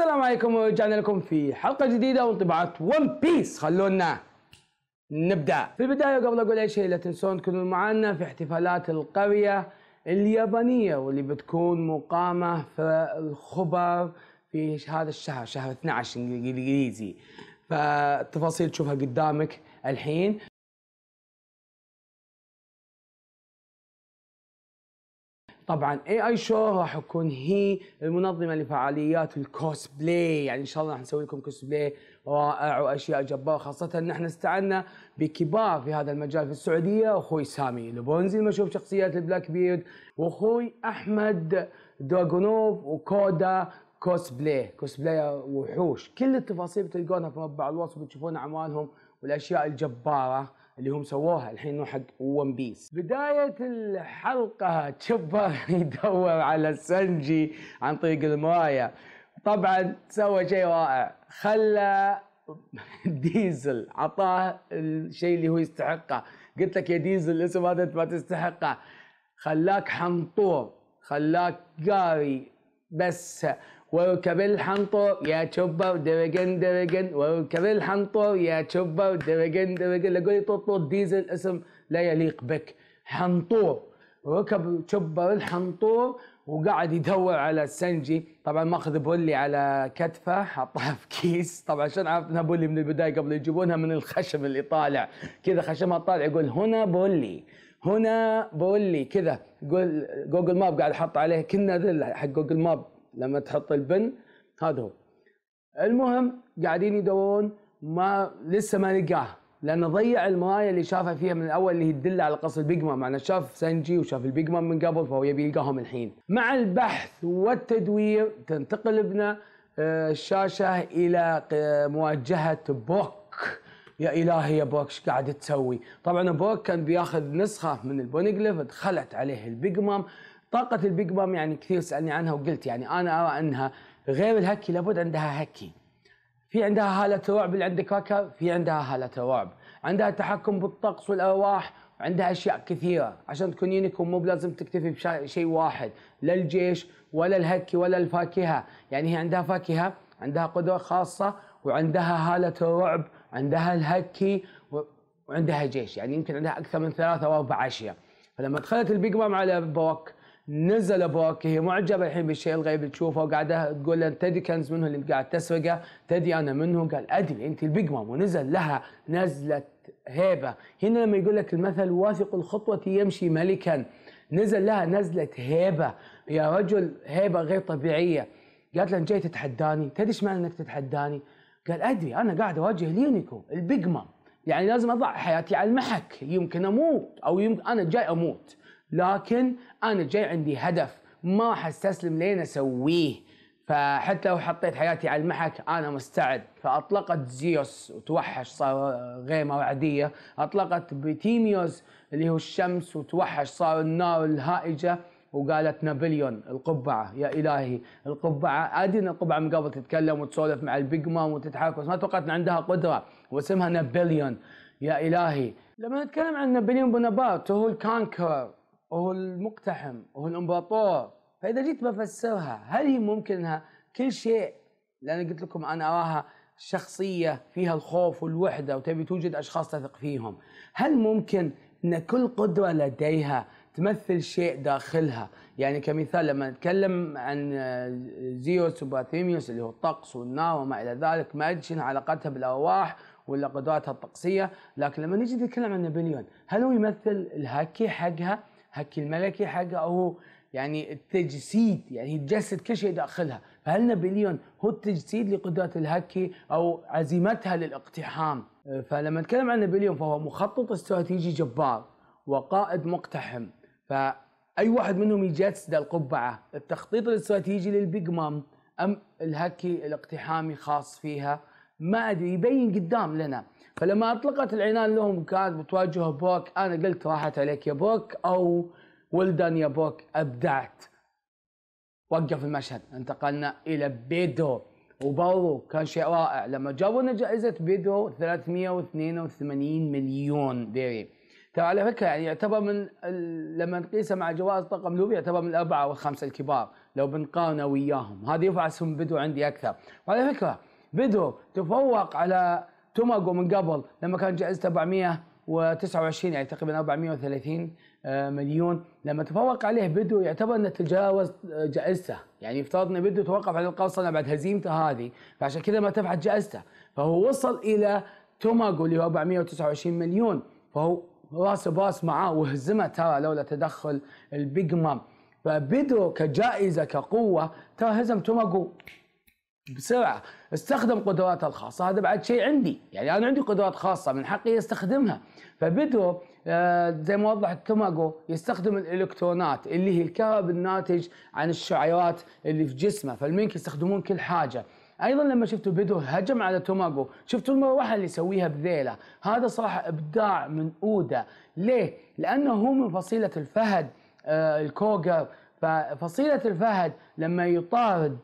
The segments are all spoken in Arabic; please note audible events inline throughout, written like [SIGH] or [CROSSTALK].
السلام عليكم ورجعنا لكم في حلقه جديده وانطباعات ون بيس خلونا نبدا في البدايه قبل اقول اي شيء لا تنسون تكونوا معنا في احتفالات القريه اليابانيه واللي بتكون مقامه في الخبر في هذا الشهر شهر 12 انجليزي فالتفاصيل تشوفها قدامك الحين طبعا اي اي شو راح اكون هي المنظمه لفعاليات الكوسبلاي يعني ان شاء الله راح نسوي لكم كوسبلاي رائع واشياء جباره خاصه ان احنا استعنا بكبار في هذا المجال في السعوديه اخوي سامي لبونزي المشهور شخصيات البلاك بيرد واخوي احمد دراغونوف وكودا كوسبلاي كوسبلاي وحوش كل التفاصيل بتلقونها في مربع الوصف بتشوفون اعمالهم والاشياء الجباره اللي هم سووها الحين حق ون بيس بداية الحلقة تشوفه [LAUGHS] يدور على سنجي عن طريق المراية طبعا سوى شيء رائع خلى [LAUGHS] ديزل عطاه الشيء اللي هو يستحقه قلت لك يا ديزل الاسم هذا انت ما تستحقه خلاك حنطور خلاك قاري بس وكبل حنطو يا تشوبا ودرجن درجن وكبل حنطو يا تشوبا ودرجن درجن لقولي طوطوط ديزل اسم لا يليق بك حنطور ركب تشوبا الحنطور وقعد يدور على السنجي طبعا ماخذ بولي على كتفه حطها في كيس طبعا عشان انها بولي من البدايه قبل يجيبونها من الخشم اللي طالع كذا خشمها طالع يقول هنا بولي هنا بولي كذا يقول جوجل ماب قاعد حط عليه كنا ذل حق جوجل ماب لما تحط البن هذا هو المهم قاعدين يدورون ما لسه ما لقاه لانه ضيع المرايه اللي شافها فيها من الاول اللي هي تدل على قصر البيج مام معناه شاف سنجي وشاف البيج مام من قبل فهو يبي يلقاهم الحين مع البحث والتدوير تنتقل ابنا آه، الشاشه الى آه، مواجهه بوك يا الهي يا بوك ايش قاعد تسوي؟ طبعا بوك كان بياخذ نسخه من البونجليف دخلت عليه البيج مام طاقة البيج بام يعني كثير سألني عنها وقلت يعني أنا أرى أنها غير الهكي لابد عندها هكي في عندها هالة رعب اللي عندك هكر في عندها هالة رعب عندها تحكم بالطقس والأرواح عندها أشياء كثيرة عشان تكون يونيكوم مو بلازم تكتفي بشيء واحد لا الجيش ولا الهكي ولا الفاكهة يعني هي عندها فاكهة عندها قدرة خاصة وعندها هالة الرعب عندها الهكي وعندها جيش يعني يمكن عندها أكثر من ثلاثة أو أربع أشياء فلما دخلت البيج مام على بوك نزل ابوك هي معجبه الحين بالشيء الغيب تشوفه وقاعده تقول له تدري كنز منه اللي قاعد تسرقه تدري انا منه قال ادري انت البيج مام ونزل لها نزله هيبه هنا لما يقول لك المثل واثق الخطوه يمشي ملكا نزل لها نزله هيبه يا رجل هيبه غير طبيعيه قالت له جاي تتحداني تدري ايش معنى انك تتحداني قال ادري انا قاعد اواجه اليونيكو البيج مام يعني لازم اضع حياتي على المحك يمكن اموت او يمكن انا جاي اموت لكن انا جاي عندي هدف ما حستسلم لين اسويه فحتى لو حطيت حياتي على المحك انا مستعد فاطلقت زيوس وتوحش صار غيمه عاديه اطلقت بتيميوس اللي هو الشمس وتوحش صار النار الهائجه وقالت نابليون القبعه يا الهي القبعه ادري ان القبعه من قبل تتكلم وتسولف مع البيج مام وتتحرك بس ما توقعت ان عندها قدره واسمها نابليون يا الهي لما نتكلم عن نابليون بونابرت هو الكانكرر وهو المقتحم وهو الامبراطور فاذا جيت بفسرها هل هي ممكن انها كل شيء لان قلت لكم انا اراها شخصيه فيها الخوف والوحده وتبي توجد اشخاص تثق فيهم هل ممكن ان كل قدره لديها تمثل شيء داخلها يعني كمثال لما نتكلم عن زيوس وباثيميوس اللي هو الطقس والنار وما الى ذلك ما ادري شنو علاقتها بالارواح ولا قدراتها الطقسيه لكن لما نجي نتكلم عن نابليون هل هو يمثل الهاكي حقها هكي الملكي حاجه أو يعني التجسيد يعني يتجسد كل شيء داخلها فهل نابليون هو التجسيد لقدرة الهكي أو عزيمتها للاقتحام فلما نتكلم عن نابليون فهو مخطط استراتيجي جبار وقائد مقتحم فأي واحد منهم يجسد القبعة التخطيط الاستراتيجي للبيج مام أم الهكي الاقتحامي خاص فيها ما أدري يبين قدام لنا فلما اطلقت العنان لهم كانت بتواجه بوك انا قلت راحت عليك يا بوك او ولدان يا بوك ابدعت وقف المشهد انتقلنا الى بيدو وبرضو كان شيء رائع لما جابوا لنا جائزه بيدو 382 مليون ديري ترى على فكره يعني يعتبر من لما نقيسه مع جوائز طاقم لوبي يعتبر من الاربعه والخمسه الكبار لو بنقارنه وياهم هذا يرفع اسم بيدو عندي اكثر وعلى فكره بيدو تفوق على توماجو من قبل لما كان جائزته 429 يعني تقريبا 430 آه، مليون لما تفوق عليه بدو يعتبر انه تجاوز آه، جائزته يعني يفترض ان بدو توقف عن القرصنه بعد هزيمته هذه فعشان كذا ما تفعت جائزته فهو وصل الى توماجو اللي هو 429 مليون فهو راس براس معاه وهزمه ترى لولا تدخل البيج مام فبدو كجائزه كقوه ترى هزم توماجو بسرعه استخدم قدراته الخاصه هذا بعد شيء عندي يعني انا عندي قدرات خاصه من حقي استخدمها فبدرو آه، زي ما وضحت توماجو يستخدم الالكترونات اللي هي الكهرب الناتج عن الشعيرات اللي في جسمه فالمينك يستخدمون كل حاجه ايضا لما شفتوا بدو هجم على توماجو شفتوا المروحه اللي يسويها بذيله هذا صراحه ابداع من اودا ليه لانه هو من فصيله الفهد آه الكوغر ففصيله الفهد لما يطارد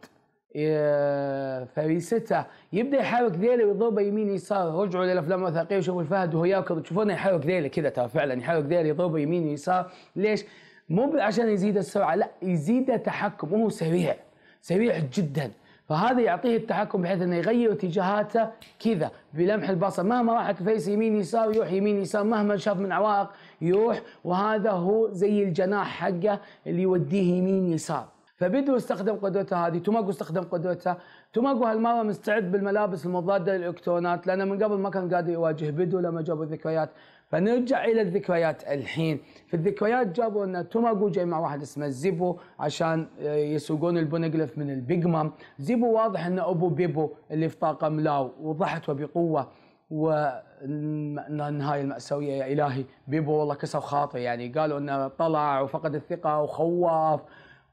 فريسته يبدا يحرك ذيله ويضربه يمين يسار رجعوا للافلام الوثائقيه وشوفوا الفهد وهو يركض تشوفونه يحرك ذيله كذا ترى فعلا يحرك ذيله يضربه يمين يسار ليش؟ مو عشان يزيد السرعه لا يزيد التحكم وهو سريع سريع جدا فهذا يعطيه التحكم بحيث انه يغير اتجاهاته كذا بلمح البصر مهما راحت فيس يمين يسار يروح يمين يسار مهما شاف من عوائق يروح وهذا هو زي الجناح حقه اللي يوديه يمين يسار فبدو استخدم قدوته هذه توماكو استخدم قدوته توماكو هالمره مستعد بالملابس المضاده للالكترونات لانه من قبل ما كان قادر يواجه بدو لما جابوا الذكريات فنرجع الى الذكريات الحين في الذكريات جابوا ان توماكو جاي مع واحد اسمه زيبو عشان آه، يسوقون البونجلف من البيج مام زيبو واضح انه ابو بيبو اللي في طاقم لاو وضحت وبقوه و النهايه الماساويه يا الهي بيبو والله كسر خاطري يعني قالوا انه طلع وفقد الثقه وخواف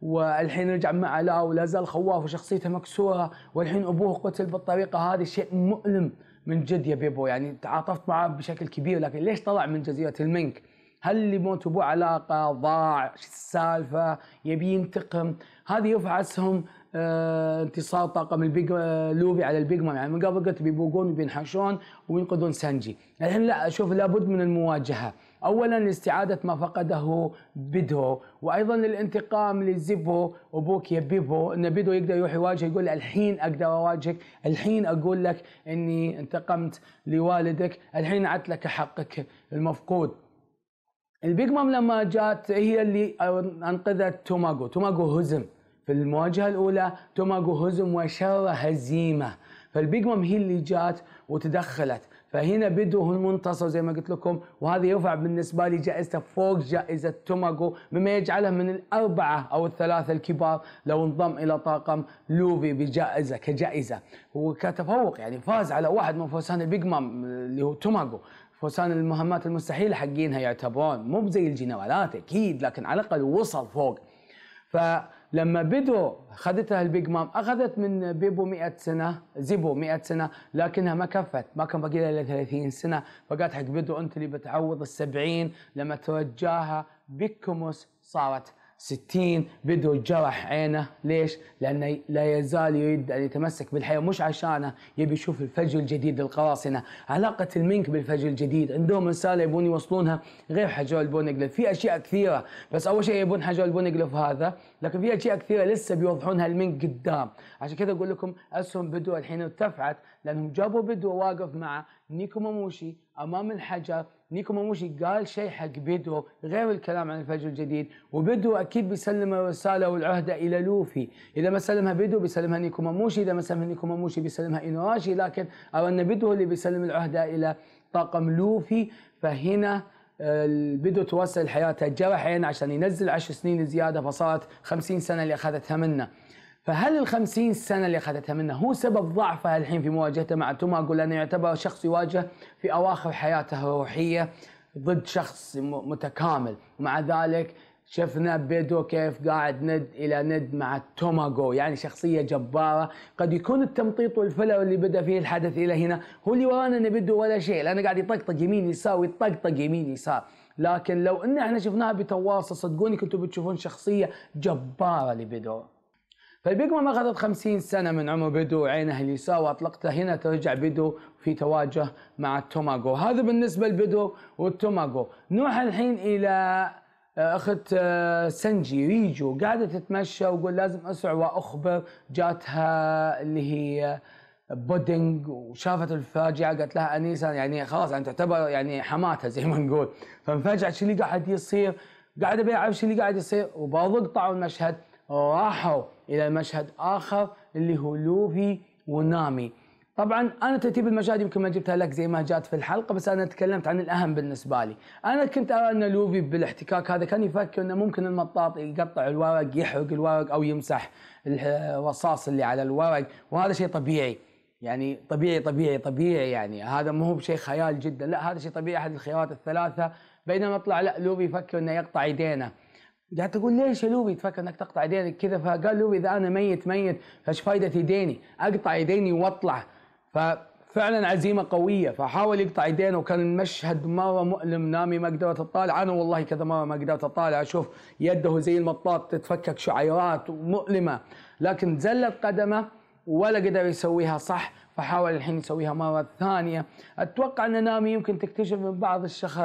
والحين رجع مع لا ولا زال خواف وشخصيته مكسوره والحين ابوه قتل بالطريقه هذه شيء مؤلم من جد يا بيبو يعني تعاطفت معاه بشكل كبير لكن ليش طلع من جزيره المنك؟ هل اللي موت ابوه علاقه ضاع شو السالفه يبي ينتقم هذه يرفع اسهم آه، انتصار طاقم البيج لوفي على البيج مان يعني من قبل قلت بيبوقون وبينحشون وينقذون سانجي الحين لا اشوف لابد من المواجهه أولا استعادة ما فقده بيدو وأيضا الانتقام لزيبو وبوكيا بيبو أن بيدو يقدر يروح يواجه يقول الحين أقدر أواجهك الحين أقول لك أني انتقمت لوالدك الحين أعدت لك حقك المفقود البيج مام لما جات هي اللي انقذت توماجو توماجو هزم في المواجهه الاولى توماجو هزم وشر هزيمه فالبيج مام هي اللي جات وتدخلت فهنا بده المنتصر زي ما قلت لكم وهذا يرفع بالنسبة لي جائزته فوق جائزة توماجو مما يجعله من الأربعة أو الثلاثة الكبار لو انضم إلى طاقم لوفي بجائزة كجائزة وكتفوق يعني فاز على واحد من فرسان البيج مام اللي هو توماجو فرسان المهمات المستحيلة حقينها يعتبرون مو زي الجنرالات أكيد لكن على الأقل وصل فوق ف لما بدو اخذتها البيج مام اخذت من بيبو 100 سنه زيبو 100 سنه لكنها ما كفت ما كان باقي لها الا 30 سنه فقالت حق بدو انت اللي بتعوض ال 70 لما توجاها بكمس صارت 60 بده جرح عينه ليش؟ لأنه لا يزال يريد أن يتمسك بالحياة مش عشانه يبي يشوف الفجر الجديد للقراصنة علاقة المنك بالفجر الجديد عندهم رسالة يبون يوصلونها غير حجر البونجلف في أشياء كثيرة بس أول شيء يبون حجر البونجلف هذا لكن في أشياء كثيرة لسه بيوضحونها المنك قدام عشان كذا أقول لكم أسهم بدو الحين ارتفعت لأنهم جابوا بدو واقف مع نيكو ماموشي امام الحجر نيكو ماموشي قال شيء حق بيدو غير الكلام عن الفجر الجديد وبيدو اكيد بيسلم الرساله والعهده الى لوفي اذا ما سلمها بيدو بيسلمها نيكو ماموشي اذا ما سلمها نيكو ماموشي بيسلمها انوراشي لكن ارى ان بيدو اللي بيسلم العهده الى طاقم لوفي فهنا آه، بيدرو توصل حياته جرحين عشان ينزل عشر سنين زياده فصارت خمسين سنه اللي اخذتها منه فهل ال 50 سنه اللي اخذتها منه هو سبب ضعفه الحين في مواجهته مع توماجو لانه يعتبر شخص يواجه في اواخر حياته الروحيه ضد شخص متكامل ومع ذلك شفنا بيدو كيف قاعد ند الى ند مع توماجو يعني شخصيه جباره قد يكون التمطيط والفلو اللي بدا فيه الحدث الى هنا هو اللي ورانا بيدو ولا شيء لانه قاعد يطقطق يمين يسار ويطقطق يمين يسار لكن لو ان احنا شفناها بتواصل صدقوني كنتوا بتشوفون شخصيه جباره لبيدو فالبيج طيب، ما أخذت 50 سنة من عمر بيدو وعينه اليسار وأطلقته هنا ترجع بيدو في تواجه مع التوماغو هذا بالنسبة لبيدو والتوماغو نروح الحين إلى آه، اخت آه، سنجي ريجو قاعده تتمشى وقول لازم اسرع واخبر جاتها اللي هي آه، بودينج وشافت الفاجعه قالت لها انيسا يعني خلاص يعني تعتبر يعني حماتها زي ما نقول فانفجعت شو اللي قاعد يصير قاعده بيعرف شو اللي قاعد يصير وبرضه قطعوا المشهد راحوا الى مشهد اخر اللي هو لوفي ونامي طبعا انا ترتيب المشاهد يمكن ما جبتها لك زي ما جات في الحلقه بس انا تكلمت عن الاهم بالنسبه لي، انا كنت ارى ان لوفي بالاحتكاك هذا كان يفكر انه ممكن المطاط يقطع الورق يحرق الورق او يمسح الرصاص اللي على الورق وهذا شيء طبيعي يعني طبيعي طبيعي طبيعي يعني هذا مو هو بشيء خيال جدا لا هذا شيء طبيعي احد الخيارات الثلاثه بينما طلع لا لوفي يفكر انه يقطع يدينه قاعد تقول ليش يا لوبي تفكر انك تقطع يدينك كذا فقال لوبي اذا انا ميت ميت فايش فائده يديني؟ اقطع يديني واطلع ففعلا عزيمه قويه فحاول يقطع يدينه وكان المشهد مره مؤلم نامي ما قدرت اطالع انا والله كذا مره ما قدرت اطالع اشوف يده زي المطاط تتفكك شعيرات مؤلمه لكن زلت قدمه ولا قدر يسويها صح فحاول الحين يسويها مره ثانيه اتوقع ان نامي يمكن تكتشف من بعض الشخص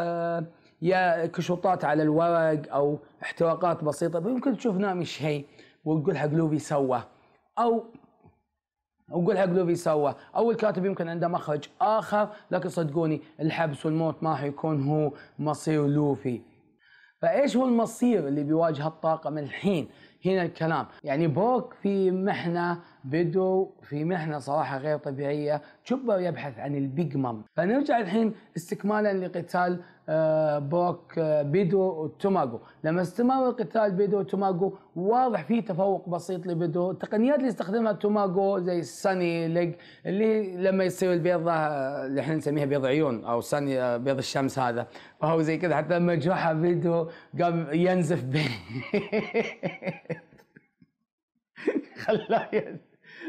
يا كشوطات على الورق او احتراقات بسيطه يمكن تشوف نامي شيء وتقول حق لوفي سوى او وقول حق لوفي سوى او الكاتب يمكن عنده مخرج اخر لكن صدقوني الحبس والموت ما حيكون هو مصير لوفي فايش هو المصير اللي بيواجه الطاقم الحين هنا الكلام يعني بوك في محنه بدوا في مهنة صراحة غير طبيعية تشوبر يبحث عن البيج مام فنرجع الحين استكمالا لقتال آه، بوك بيدو آه، وتوماجو لما استمر قتال بيدو وتوماجو واضح فيه تفوق بسيط لبيدو التقنيات اللي استخدمها توماجو زي الساني ليج اللي لما يصير البيضة آه، اللي احنا نسميها بيض عيون او ساني بيض الشمس هذا فهو زي كذا حتى لما جرحه بيدو قام ينزف به [LAUGHS] خلاه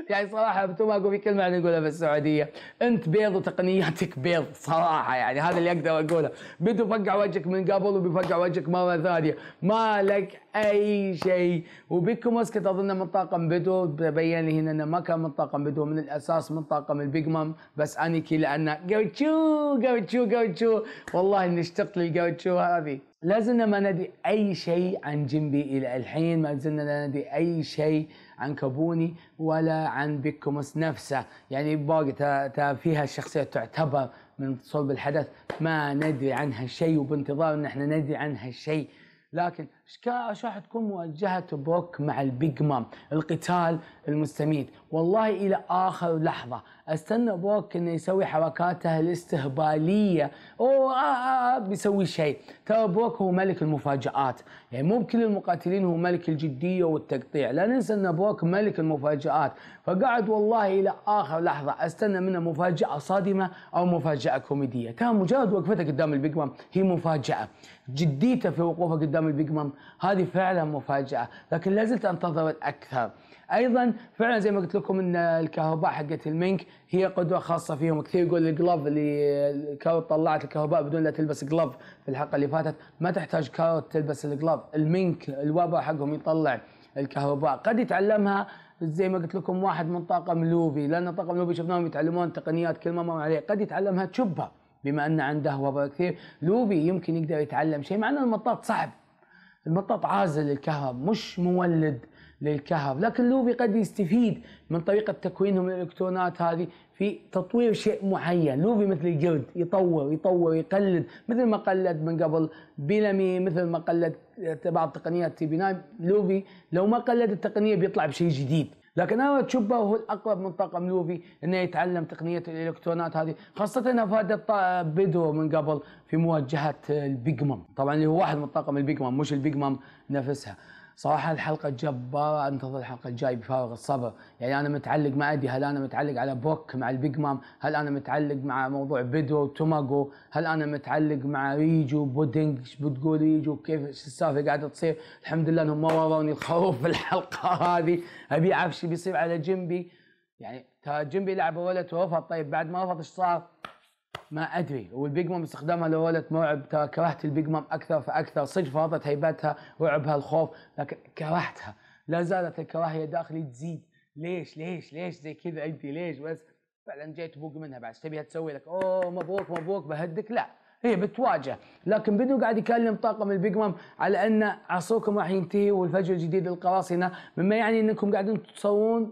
[LAUGHS] يعني صراحه أقول في كلمه انا نقولها السعودية انت بيض وتقنياتك بيض صراحه يعني هذا اللي اقدر اقوله بدو فقع وجهك من قبل وبيفقع وجهك مره ثانيه ما لك اي شيء وبيكو مسكت اظن من طاقم بدو تبين لي هنا انه ما كان من طاقم بدو من الاساس من طاقم البيج مام بس انيكي لانه قوتشو قوتشو قوتشو والله اني اشتقت للقوتشو هذه لازلنا ما ندري اي شيء عن جنبي الى الحين ما زلنا لا ندري اي شيء عن كابوني ولا عن بيكوموس نفسه يعني باقي فيها الشخصية تعتبر من صلب الحدث ما ندري عنها شيء وبانتظار ان احنا ندري عنها شيء لكن ايش راح تكون موجهه بروك مع البيج مام القتال المستميت والله الى اخر لحظه استنى ابوك انه يسوي حركاته الاستهباليه او آه،, آه آه بيسوي شيء ترى ابوك هو ملك المفاجات يعني مو بكل المقاتلين هو ملك الجديه والتقطيع لا ننسى ان ابوك ملك المفاجات فقعد والله الى اخر لحظه استنى منه مفاجاه صادمه او مفاجاه كوميديه كان مجرد وقفته قدام البيج مام هي مفاجاه جديته في وقوفه قدام البيج مام هذه فعلا مفاجاه لكن لازلت انتظر اكثر ايضا فعلا زي ما قلت لكم ان الكهرباء حقت المنك هي قدوه خاصه فيهم كثير يقول الجلوف اللي الكارت طلعت الكهرباء بدون لا تلبس جلوف في الحلقه اللي فاتت ما تحتاج كارت تلبس الجلوف المنك الوبر حقهم يطلع الكهرباء قد يتعلمها زي ما قلت لكم واحد من طاقم لوفي لان طاقم لوفي شفناهم يتعلمون تقنيات كل ما مر عليه قد يتعلمها تشبها بما ان عنده وباء كثير لوفي يمكن يقدر يتعلم شيء مع ان المطاط صعب المطاط عازل الكهرباء مش مولد للكهف لكن لوبي قد يستفيد من طريقة تكوينهم الإلكترونات هذه في تطوير شيء معين لوبي مثل الجرد يطور يطور يقلد مثل ما قلد من قبل بيلامي مثل ما قلد بعض تقنيات تي بي ناين لوبي لو ما قلد التقنية بيطلع بشيء جديد لكن انا تشوبه هو الاقرب من طاقم لوفي انه يتعلم تقنيه الالكترونات هذه خاصه انه فاد بدو من قبل في مواجهه البيج مام طبعا اللي هو واحد من طاقم البيج مام مش البيج مام نفسها صراحة الحلقة جبارة انتظر الحلقة الجاية بفارغ الصبر يعني انا متعلق مع ادي هل انا متعلق على بوك مع البيج مام هل انا متعلق مع موضوع بيدرو توماجو هل انا متعلق مع ريجو بودينج؟ ايش بتقول ريجو كيف ايش السالفة قاعدة تصير الحمد لله انهم ما وروني الخروف في الحلقة هذه ابي اعرف ايش بيصير على جنبي يعني ترى جنبي لعب ولا ورفض طيب بعد ما رفض ايش صار؟ ما ادري والبيج مام استخدامها لولت موعب ترى كرهت البيج مام اكثر فاكثر صدق فاضت هيبتها رعبها الخوف لكن كرهتها لا زالت الكراهيه داخلي تزيد ليش ليش ليش زي كذا انت ليش بس فعلا جيت بوق منها بعد تبيها تسوي لك اوه مبروك مبروك بهدك لا هي بتواجه لكن بدو قاعد يكلم طاقم البيج مام على ان عصركم راح ينتهي والفجوه الجديده للقراصنه مما يعني انكم قاعدين تصورون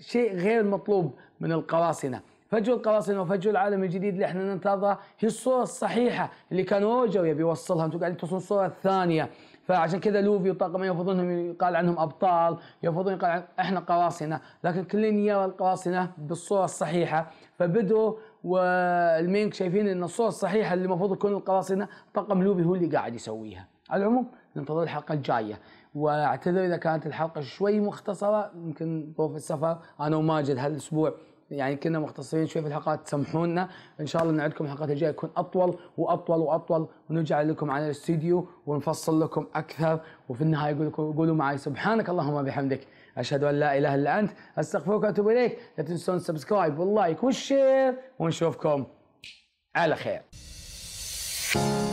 شيء غير مطلوب من القراصنه فجوه القراصنه وفجوه العالم الجديد اللي احنا ننتظره هي الصوره الصحيحه اللي كان روجر يبي يوصلها انتم قاعدين توصلون الصوره الثانيه فعشان كذا لوفي وطاقمه يرفضون انهم يقال عنهم ابطال يرفضون يقال عن احنا قراصنه لكن كل يرى القراصنه بالصوره الصحيحه فبدوا والمينك شايفين ان الصوره الصحيحه اللي المفروض تكون القراصنه طاقم لوفي هو اللي قاعد يسويها على العموم ننتظر الحلقه الجايه واعتذر اذا كانت الحلقه شوي مختصره يمكن ظروف السفر انا وماجد هالاسبوع يعني كنا مختصرين شوي في الحلقات سامحونا ان شاء الله نعدكم الحلقات الجايه تكون اطول واطول واطول ونرجع لكم على الاستديو ونفصل لكم اكثر وفي النهايه يقول لكم قولوا معي سبحانك اللهم بحمدك اشهد ان لا اله الا انت استغفرك واتوب اليك لا تنسون السبسكرايب واللايك والشير ونشوفكم على خير.